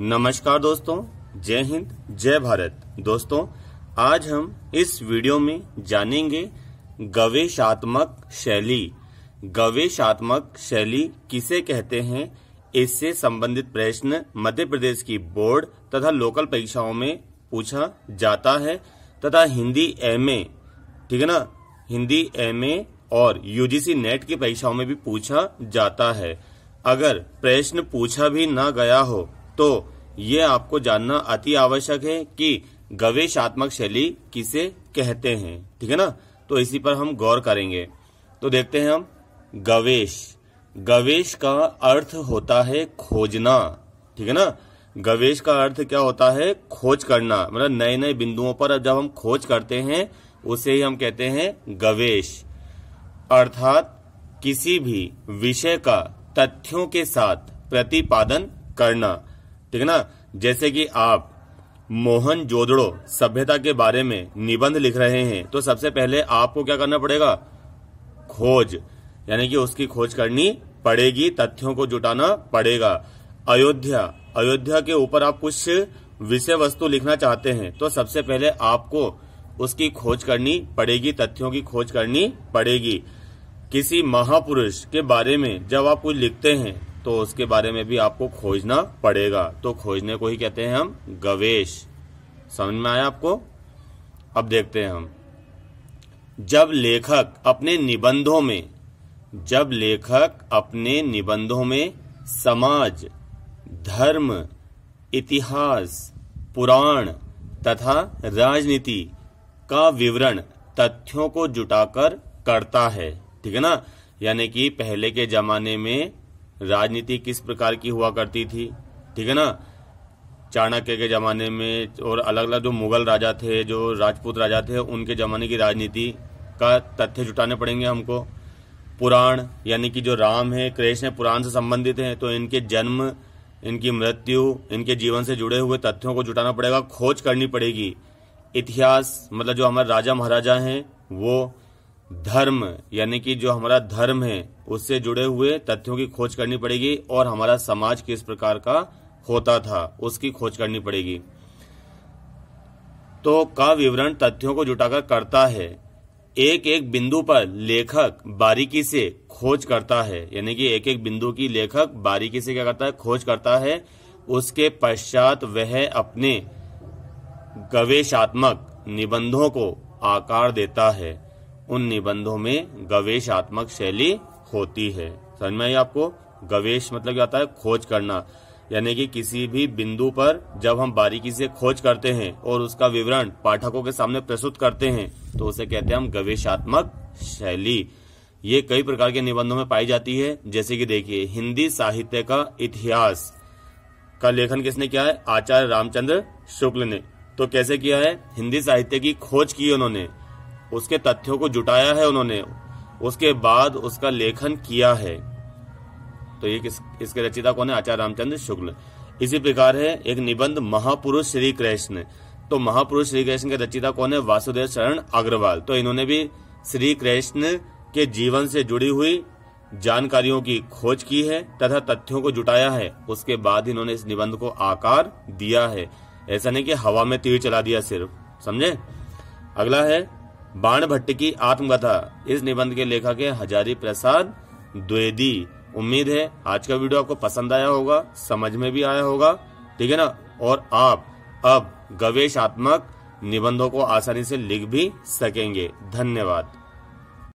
नमस्कार दोस्तों जय हिंद जय भारत दोस्तों आज हम इस वीडियो में जानेंगे गवेशात्मक शैली गवेशात्मक शैली किसे कहते हैं इससे संबंधित प्रश्न मध्य प्रदेश की बोर्ड तथा लोकल परीक्षाओं में पूछा जाता है तथा हिंदी एम ए ठीक है ना हिंदी एम ए और यूजीसी नेट की परीक्षाओं में भी पूछा जाता है अगर प्रश्न पूछा भी ना गया हो तो ये आपको जानना अति आवश्यक है कि गवेशात्मक शैली किसे कहते हैं ठीक है ना तो इसी पर हम गौर करेंगे तो देखते हैं हम गवेश गवेश का अर्थ होता है खोजना ठीक है ना गवेश का अर्थ क्या होता है खोज करना मतलब नए नए बिंदुओं पर जब हम खोज करते हैं उसे ही हम कहते हैं गवेश अर्थात किसी भी विषय का तथ्यों के साथ प्रतिपादन करना ठीक है ना जैसे कि आप मोहन जोदड़ो सभ्यता के बारे में निबंध लिख रहे हैं तो सबसे पहले आपको क्या करना पड़ेगा खोज यानी कि उसकी खोज करनी पड़ेगी तथ्यों को जुटाना पड़ेगा अयोध्या अयोध्या के ऊपर आप कुछ विषय वस्तु लिखना चाहते हैं तो सबसे पहले आपको उसकी खोज करनी पड़ेगी तथ्यों की खोज करनी पड़ेगी किसी महापुरुष के बारे में जब आप कुछ लिखते हैं तो उसके बारे में भी आपको खोजना पड़ेगा तो खोजने को ही कहते हैं हम गवेश समझ में आया आपको अब देखते हैं हम जब लेखक अपने निबंधों में जब लेखक अपने निबंधों में समाज धर्म इतिहास पुराण तथा राजनीति का विवरण तथ्यों को जुटाकर करता है ठीक है ना यानी कि पहले के जमाने में राजनीति किस प्रकार की हुआ करती थी ठीक है ना चाणक्य के ज़माने में और अलग अलग जो मुगल राजा थे जो राजपूत राजा थे उनके ज़माने की राजनीति का तथ्य जुटाने पड़ेंगे हमको पुराण यानी कि जो राम है कृष्ण पुराण से संबंधित हैं तो इनके जन्म इनकी मृत्यु इनके जीवन से जुड़े हुए तथ्यों को जुटाना पड़ेगा खोज करनी पड़ेगी इतिहास मतलब जो हमारे राजा महाराजा हैं वो धर्म यानी कि जो हमारा धर्म है उससे जुड़े हुए तथ्यों की खोज करनी पड़ेगी और हमारा समाज किस प्रकार का होता था उसकी खोज करनी पड़ेगी तो का विवरण तथ्यों को जुटाकर करता है एक एक बिंदु पर लेखक बारीकी से खोज करता है यानी कि एक एक बिंदु की लेखक बारीकी से क्या करता है खोज करता है उसके पश्चात वह अपने गवेशात्मक निबंधों को आकार देता है उन निबंधों में गवेशात्मक शैली होती है समझ में आई आपको गवेश मतलब क्या आता है खोज करना यानी कि किसी भी बिंदु पर जब हम बारीकी से खोज करते हैं और उसका विवरण पाठकों के सामने प्रस्तुत करते हैं तो उसे कहते हैं हम गवेशात्मक शैली ये कई प्रकार के निबंधों में पाई जाती है जैसे कि देखिए हिंदी साहित्य का इतिहास का लेखन किसने किया है आचार्य रामचंद्र शुक्ल ने तो कैसे किया है हिंदी साहित्य की खोज की उन्होंने उसके तथ्यों को जुटाया है उन्होंने उसके बाद उसका लेखन किया है तो ये किस इसके रचिता कौन है आचार्य रामचंद्र शुक्ल इसी प्रकार है एक निबंध महापुरुष श्री कृष्ण तो महापुरुष श्री कृष्ण के रचिता कौन है वासुदेव शरण अग्रवाल तो इन्होंने भी श्री कृष्ण के जीवन से जुड़ी हुई जानकारियों की खोज की है तथा तथ्यों को जुटाया है उसके बाद इन्होंने इस निबंध को आकार दिया है ऐसा नहीं कि हवा में तीर चला दिया सिर्फ समझे अगला है बाण भट्ट की आत्मकथा इस निबंध के लेखक है हजारी प्रसाद द्वेदी उम्मीद है आज का वीडियो आपको पसंद आया होगा समझ में भी आया होगा ठीक है ना और आप अब गवेशात्मक निबंधों को आसानी से लिख भी सकेंगे धन्यवाद